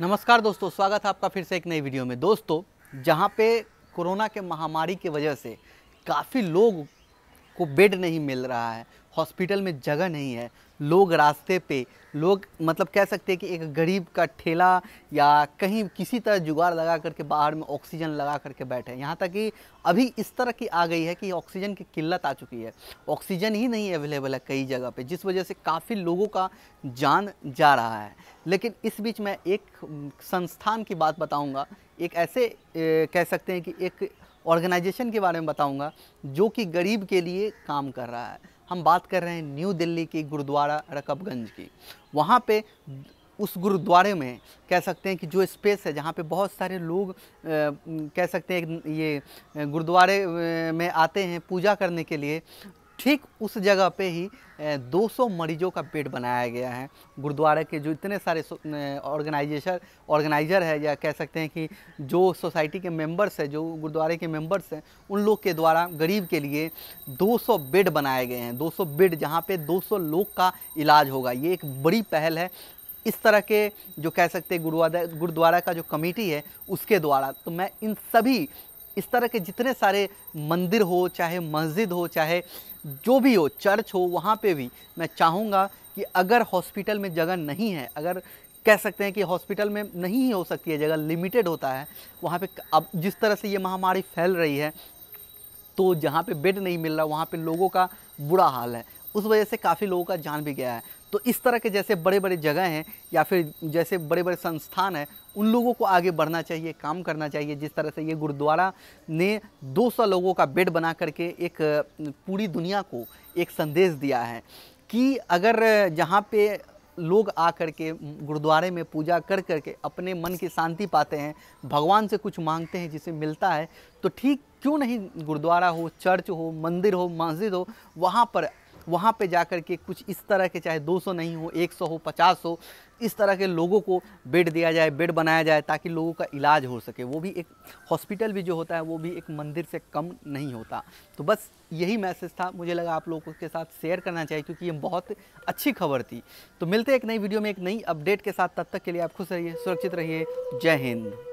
नमस्कार दोस्तों स्वागत है आपका फिर से एक नई वीडियो में दोस्तों जहाँ पे कोरोना के महामारी की वजह से काफ़ी लोग को बेड नहीं मिल रहा है हॉस्पिटल में जगह नहीं है लोग रास्ते पे लोग मतलब कह सकते हैं कि एक गरीब का ठेला या कहीं किसी तरह जुगाड़ लगा करके बाहर में ऑक्सीजन लगा करके बैठे हैं यहाँ तक कि अभी इस तरह की आ गई है कि ऑक्सीजन की किल्लत आ चुकी है ऑक्सीजन ही नहीं अवेलेबल है कई जगह पे जिस वजह से काफ़ी लोगों का जान जा रहा है लेकिन इस बीच मैं एक संस्थान की बात बताऊँगा एक ऐसे ए, कह सकते हैं कि एक ऑर्गेनाइजेशन के बारे में बताऊँगा जो कि गरीब के लिए काम कर रहा है हम बात कर रहे हैं न्यू दिल्ली की गुरुद्वारा रकबगंज की वहाँ पे उस गुरुद्वारे में कह सकते हैं कि जो स्पेस है जहाँ पे बहुत सारे लोग कह सकते हैं ये गुरुद्वारे में आते हैं पूजा करने के लिए ठीक उस जगह पे ही 200 मरीजों का बेड बनाया गया है गुरुद्वारे के जो इतने सारे ऑर्गेनाइजेशन ऑर्गेनाइज़र है या कह सकते हैं कि जो सोसाइटी के मेंबर्स हैं जो गुरुद्वारे के मेंबर्स हैं उन लोग के द्वारा गरीब के लिए 200 बेड बनाए गए हैं 200 बेड जहाँ पे 200 लोग का इलाज होगा ये एक बड़ी पहल है इस तरह के जो कह सकते हैं गुरुद्वारा गुरुद्वारा का जो कमेटी है उसके द्वारा तो मैं इन सभी इस तरह के जितने सारे मंदिर हो चाहे मस्जिद हो चाहे जो भी हो चर्च हो वहाँ पे भी मैं चाहूँगा कि अगर हॉस्पिटल में जगह नहीं है अगर कह सकते हैं कि हॉस्पिटल में नहीं हो सकती है जगह लिमिटेड होता है वहाँ पे अब जिस तरह से ये महामारी फैल रही है तो जहाँ पे बेड नहीं मिल रहा वहाँ पे लोगों का बुरा हाल है उस वजह से काफ़ी लोगों का जान भी गया है तो इस तरह के जैसे बड़े बड़े जगह हैं या फिर जैसे बड़े बड़े संस्थान हैं उन लोगों को आगे बढ़ना चाहिए काम करना चाहिए जिस तरह से ये गुरुद्वारा ने 200 लोगों का बेड बना करके एक पूरी दुनिया को एक संदेश दिया है कि अगर जहाँ पे लोग आ कर के गुरुद्वारे में पूजा कर कर के अपने मन की शांति पाते हैं भगवान से कुछ मांगते हैं जिसे मिलता है तो ठीक क्यों नहीं गुरुद्वारा हो चर्च हो मंदिर हो मस्जिद हो वहाँ पर वहाँ पे जा के कुछ इस तरह के चाहे 200 नहीं हो 100 हो 50 हो इस तरह के लोगों को बेड दिया जाए बेड बनाया जाए ताकि लोगों का इलाज हो सके वो भी एक हॉस्पिटल भी जो होता है वो भी एक मंदिर से कम नहीं होता तो बस यही मैसेज था मुझे लगा आप लोगों के साथ शेयर करना चाहिए क्योंकि ये बहुत अच्छी खबर थी तो मिलते हैं एक नई वीडियो में एक नई अपडेट के साथ तब तक के लिए आप खुश रहिए सुरक्षित रहिए जय हिंद